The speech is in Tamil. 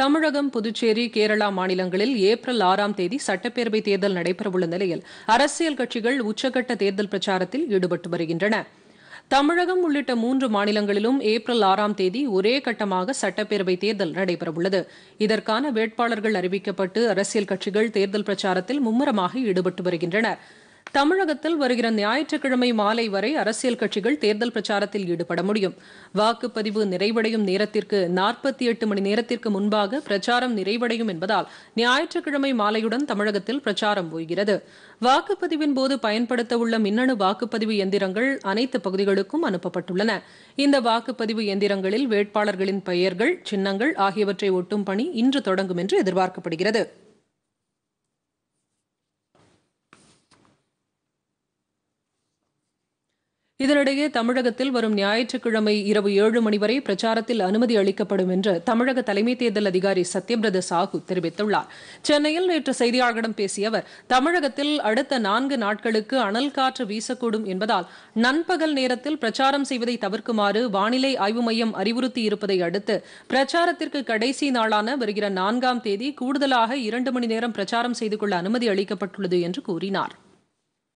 தமிழகம் புதுச்சேரி கேரளா மாநிலங்களில் ஏப்ரல் ஆறாம் தேதி சட்டப்பேரவை தேர்தல் நடைபெறவுள்ள நிலையில் அரசியல் கட்சிகள் உச்சகட்ட தேர்தல் பிரச்சாரத்தில் ஈடுபட்டு வருகின்றன தமிழகம் உள்ளிட்ட மூன்று மாநிலங்களிலும் ஏப்ரல் ஆறாம் தேதி ஒரே கட்டமாக சட்டப்பேரவை தேர்தல் நடைபெறவுள்ளது இதற்கான வேட்பாளர்கள் அறிவிக்கப்பட்டு அரசியல் கட்சிகள் தேர்தல் பிரச்சாரத்தில் மும்முரமாக ஈடுபட்டு வருகின்றனா் தமிழகத்தில் வருகிற ஞாயிற்றுக்கிழமை மாலை வரை அரசியல் கட்சிகள் தேர்தல் பிரச்சாரத்தில் ஈடுபட முடியும் வாக்குப்பதிவு நிறைவடையும் நேரத்திற்கு நாற்பத்தி எட்டு மணி நேரத்திற்கு முன்பாக பிரச்சாரம் நிறைவடையும் என்பதால் ஞாயிற்றுக்கிழமை மாலையுடன் தமிழகத்தில் பிரச்சாரம் ஓய்கிறது வாக்குப்பதிவின் போது பயன்படுத்த உள்ள மின்னணு வாக்குப்பதிவு எந்திரங்கள் அனைத்து பகுதிகளுக்கும் அனுப்பப்பட்டுள்ளன இந்த வாக்குப்பதிவு எந்திரங்களில் வேட்பாளர்களின் பெயர்கள் சின்னங்கள் ஆகியவற்றை ஒட்டும் பணி இன்று தொடங்கும் என்று எதிர்பார்க்கப்படுகிறது இதனிடையே தமிழகத்தில் வரும் ஞாயிற்றுக்கிழமை இரவு ஏழு மணி வரை பிரச்சாரத்தில் அனுமதி அளிக்கப்படும் என்று தமிழக தலைமை தேர்தல் அதிகாரி சத்யபிரத சாஹூ தெரிவித்துள்ளார் சென்னையில் நேற்று செய்தியாளர்களிடம் பேசிய அவர் தமிழகத்தில் அடுத்த நான்கு நாட்களுக்கு அனல் காற்று வீசக்கூடும் என்பதால் நண்பகல் நேரத்தில் பிரச்சாரம் செய்வதை தவிர்க்குமாறு வானிலை ஆய்வு மையம் அறிவுறுத்தி இருப்பதை அடுத்து பிரச்சாரத்திற்கு கடைசி நாளான வருகிற நான்காம் தேதி கூடுதலாக இரண்டு மணி நேரம் பிரச்சாரம் செய்து கொள்ள அனுமதி அளிக்கப்பட்டுள்ளது என்று கூறினாா்